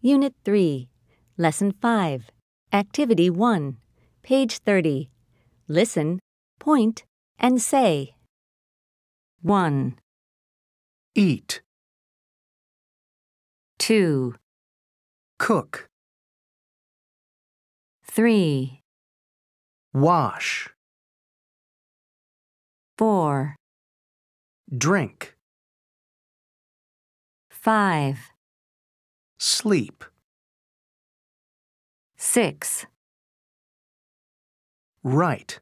Unit 3, Lesson 5, Activity 1, page 30. Listen, point, and say. 1. Eat. 2. Cook. 3. Wash. 4. Drink. 5. Sleep. 6. Right.